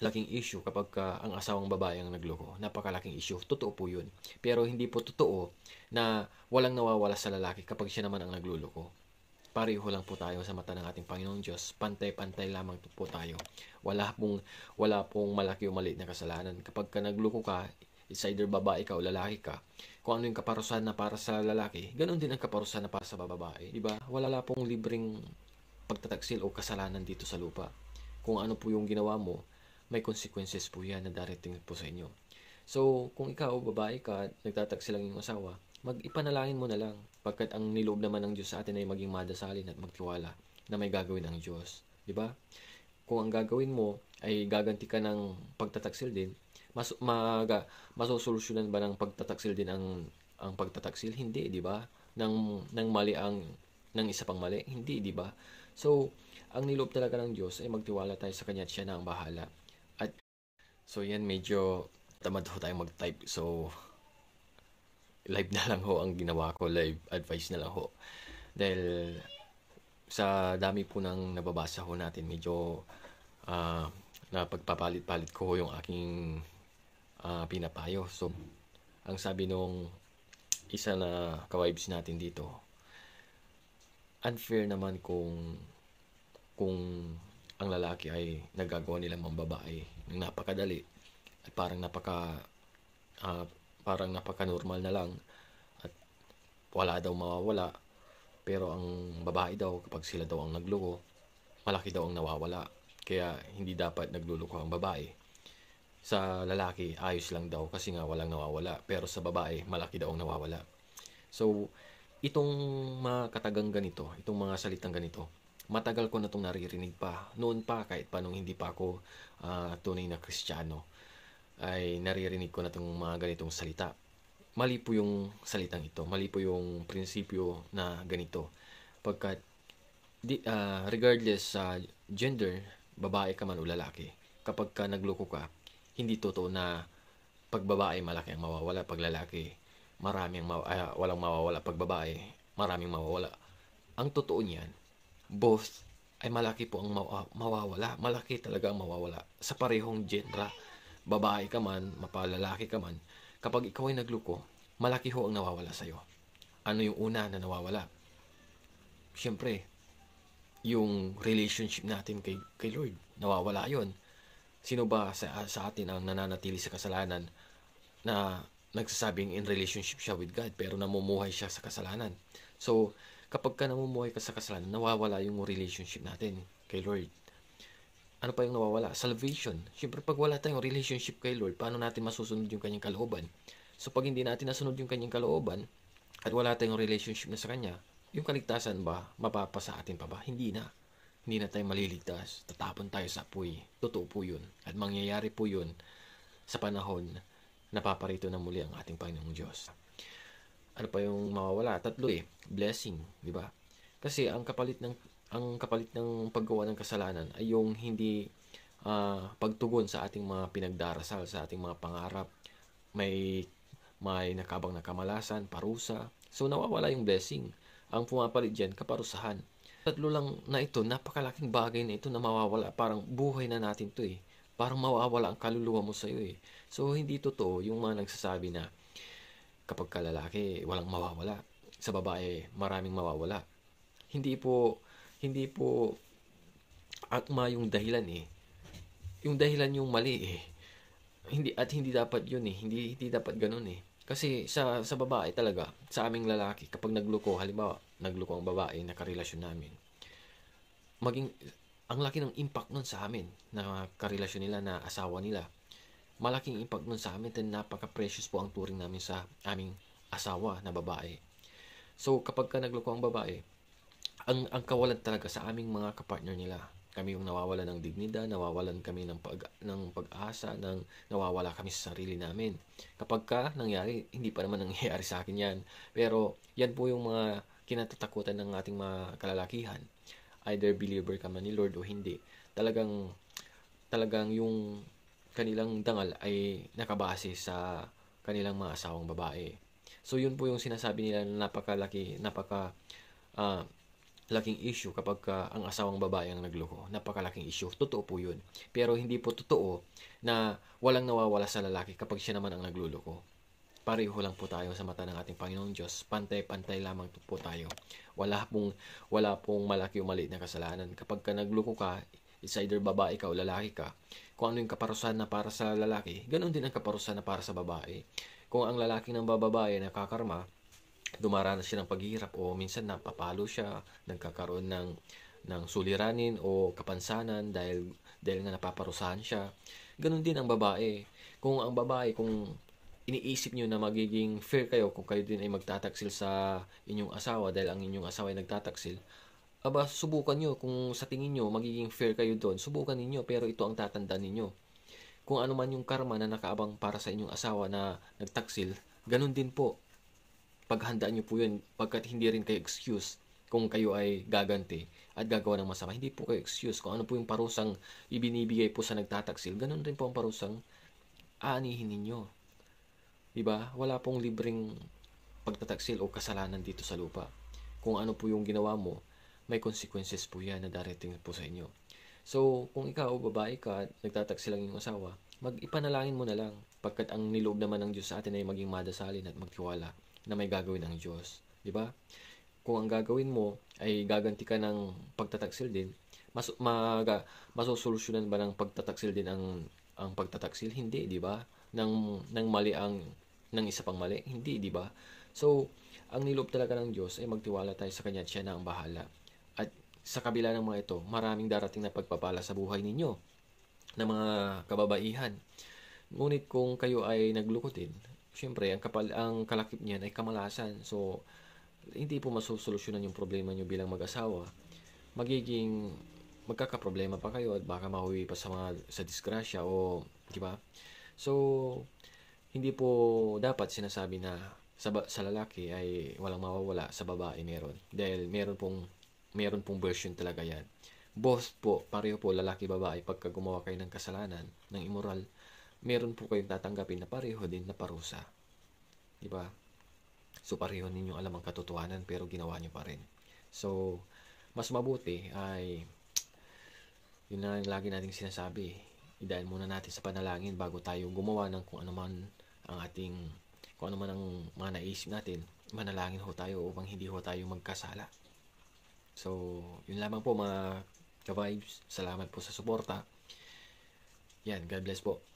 laking issue kapag ka ang asawang babae ang nagloko. Napakalaking issue. Totoo po yun. Pero hindi po totoo na walang nawawala sa lalaki kapag siya naman ang nagluloko. Pareho lang po tayo sa mata ng ating Panginoong Diyos. Pantay-pantay lamang po tayo. Wala pong, wala pong malaki o maliit na kasalanan. Kapag ka nagloko ka, it's either babae ka o lalaki ka. Kung ano yung kaparusahan na para sa lalaki, ganun din ang kaparusahan na para sa babae. ba? Diba? Wala la pong libreng pagtataksil o kasalanan dito sa lupa. Kung ano po yung ginawa mo, may consequences po yan na darating po sa inyo. So, kung ikaw, babae ka, nagtatagsi lang yung asawa, mag-ipanalangin mo na lang pagkat ang niloob naman ng Diyos sa atin ay maging madasalin at magtiwala na may gagawin ang Diyos. Di ba? Kung ang gagawin mo ay gaganti ka ng pagtataksil din, mas maga, masosolusyonan ba ng pagtataksil din ang ang pagtataksil? Hindi, di ba? Nang nang mali ang ng isa pang mali? Hindi, di ba? So, ang niloob talaga ng Diyos ay magtiwala tayo sa Kanya at Siya na ang bahala. So yan, medyo tamad ho tayong mag-type. So, live na lang ho ang ginawa ko. Live advice na lang ho. Dahil sa dami po ng nababasa ho natin, medyo uh, ah, pagpapalit palit ko ho yung aking uh, pinapayo. So, ang sabi nung isa na kawibes natin dito, unfair naman kung kung ang lalaki ay nagagawa nilang mambabae ng napakadali at parang napaka uh, parang napaka normal na lang at wala daw mawawala pero ang babae daw kapag sila daw ang nagloko malaki daw ang nawawala kaya hindi dapat nagluluko ang babae sa lalaki ayos lang daw kasi nga walang nawawala pero sa babae malaki daw ang nawawala so itong mga katagang ganito itong mga salitang ganito matagal ko na itong naririnig pa. Noon pa, kahit pa nung hindi pa ako uh, tunay na kristyano, ay naririnig ko na itong mga ganitong salita. Mali po yung salitang ito. Mali po yung prinsipyo na ganito. Pagkat, di, uh, regardless sa uh, gender, babae ka man o lalaki, kapag ka nagloko ka, hindi totoo na pag babae malaki ang mawawala, pag lalaki marami ma- uh, ah, walang mawawala, pag babae maraming mawawala. Ang totoo niyan, boss ay malaki po ang mawawala. Malaki talaga ang mawawala sa parehong genre. Babae ka man, mapalalaki ka man, kapag ikaw ay nagluko, malaki ho ang nawawala sa'yo. Ano yung una na nawawala? Siyempre, yung relationship natin kay, kay Lord, nawawala yon. Sino ba sa, sa atin ang nananatili sa kasalanan na nagsasabing in relationship siya with God pero namumuhay siya sa kasalanan? So, kapag ka namumuhay ka sa kasalanan, nawawala yung relationship natin kay Lord. Ano pa yung nawawala? Salvation. Siyempre, pag wala tayong relationship kay Lord, paano natin masusunod yung kanyang kalooban? So, pag hindi natin nasunod yung kanyang kalooban, at wala tayong relationship na sa kanya, yung kaligtasan ba, mapapa sa atin pa ba? Hindi na. Hindi na tayo maliligtas. Tatapon tayo sa apoy. Totoo po yun. At mangyayari po yun sa panahon na paparito na muli ang ating Panginoong Diyos ano pa yung mawawala? Tatlo eh. Blessing, di ba? Kasi ang kapalit ng ang kapalit ng paggawa ng kasalanan ay yung hindi uh, pagtugon sa ating mga pinagdarasal, sa ating mga pangarap. May may nakabang na kamalasan, parusa. So nawawala yung blessing. Ang pumapalit diyan kaparusahan. Tatlo lang na ito, napakalaking bagay na ito na mawawala. Parang buhay na natin to eh. Parang mawawala ang kaluluwa mo sa iyo eh. So hindi totoo yung mga nagsasabi na kapag ka lalaki, walang mawawala. Sa babae, maraming mawawala. Hindi po, hindi po akma yung dahilan eh. Yung dahilan yung mali eh. Hindi, at hindi dapat yun eh. Hindi, hindi dapat ganun eh. Kasi sa, sa babae talaga, sa aming lalaki, kapag nagluko, halimbawa, nagluko ang babae na karelasyon namin, maging, ang laki ng impact nun sa amin na karelasyon nila na asawa nila malaking impact nun sa amin. at napaka-precious po ang turing namin sa aming asawa na babae. So kapag ka nagloko ang babae, ang, ang kawalan talaga sa aming mga kapartner nila. Kami yung nawawala ng dignidad, nawawalan kami ng, pag, ng pag-asa, ng, nawawala kami sa sarili namin. Kapag ka nangyari, hindi pa naman nangyayari sa akin yan. Pero yan po yung mga kinatatakutan ng ating mga kalalakihan. Either believer ka man ni Lord o hindi. Talagang, talagang yung kanilang dangal ay nakabase sa kanilang mga asawang babae. So yun po yung sinasabi nila na napakalaki, napaka uh, laking issue kapag uh, ang asawang babae ang nagloko. Napakalaking issue. Totoo po yun. Pero hindi po totoo na walang nawawala sa lalaki kapag siya naman ang nagluloko. Pareho lang po tayo sa mata ng ating Panginoong Diyos. Pantay-pantay lamang po tayo. Wala pong, wala pong malaki o maliit na kasalanan. Kapag ka nagloko ka, It's either babae ka o lalaki ka. Kung ano yung kaparusahan na para sa lalaki, ganun din ang kaparusahan na para sa babae. Kung ang lalaki ng bababae na kakarma, dumaranas siya ng paghihirap o minsan napapalo siya, nagkakaroon ng ng suliranin o kapansanan dahil dahil nga napaparusahan siya. Ganon din ang babae. Kung ang babae, kung iniisip niyo na magiging fair kayo kung kayo din ay magtataksil sa inyong asawa dahil ang inyong asawa ay nagtataksil, aba, subukan nyo. Kung sa tingin nyo, magiging fair kayo doon, subukan ninyo. Pero ito ang tatanda ninyo. Kung ano man yung karma na nakaabang para sa inyong asawa na nagtaksil, ganun din po. Paghandaan nyo po yun, pagkat hindi rin kayo excuse kung kayo ay gaganti at gagawa ng masama. Hindi po kayo excuse kung ano po yung parusang ibinibigay po sa nagtataksil. Ganun rin po ang parusang aanihin ninyo. Diba? Wala pong libreng pagtataksil o kasalanan dito sa lupa. Kung ano po yung ginawa mo, may consequences po yan na darating po sa inyo. So, kung ikaw, babae ka, at nagtataksi lang yung asawa, mag-ipanalangin mo na lang pagkat ang niloob naman ng Diyos sa atin ay maging madasalin at magtiwala na may gagawin ang Diyos. Di ba? Kung ang gagawin mo ay gaganti ka ng pagtataksil din, mas maga, masosolusyonan ba ng pagtataksil din ang ang pagtataksil? Hindi, di ba? Nang nang mali ang ng isa pang mali? Hindi, di ba? So, ang niloob talaga ng Diyos ay magtiwala tayo sa Kanya at Siya na ang bahala. Sa kabila ng mga ito, maraming darating na pagpapala sa buhay ninyo ng mga kababaihan. Ngunit kung kayo ay naglukutid, syempre ang, kapal, ang kalakip niyan ay kamalasan. So, hindi po masusolusyonan yung problema nyo bilang mag-asawa. Magiging magkakaproblema pa kayo at baka mahuwi pa sa mga sa disgrasya o di ba? So hindi po dapat sinasabi na sa, sa lalaki ay walang mawawala sa babae meron dahil meron pong meron pong version talaga yan. Both po, pareho po, lalaki, babae, pagka gumawa kayo ng kasalanan, ng immoral, meron po kayong tatanggapin na pareho din na parusa. ba? Diba? So, pareho ninyong alam ang katotohanan pero ginawa nyo pa rin. So, mas mabuti ay yun na lang lagi nating sinasabi. Idaan muna natin sa panalangin bago tayo gumawa ng kung ano man ang ating kung ano man ang mga naisip natin. Manalangin ho tayo upang hindi ho tayo magkasala. So, yun lamang po mga ka-vibes. Salamat po sa suporta. Yan, God bless po.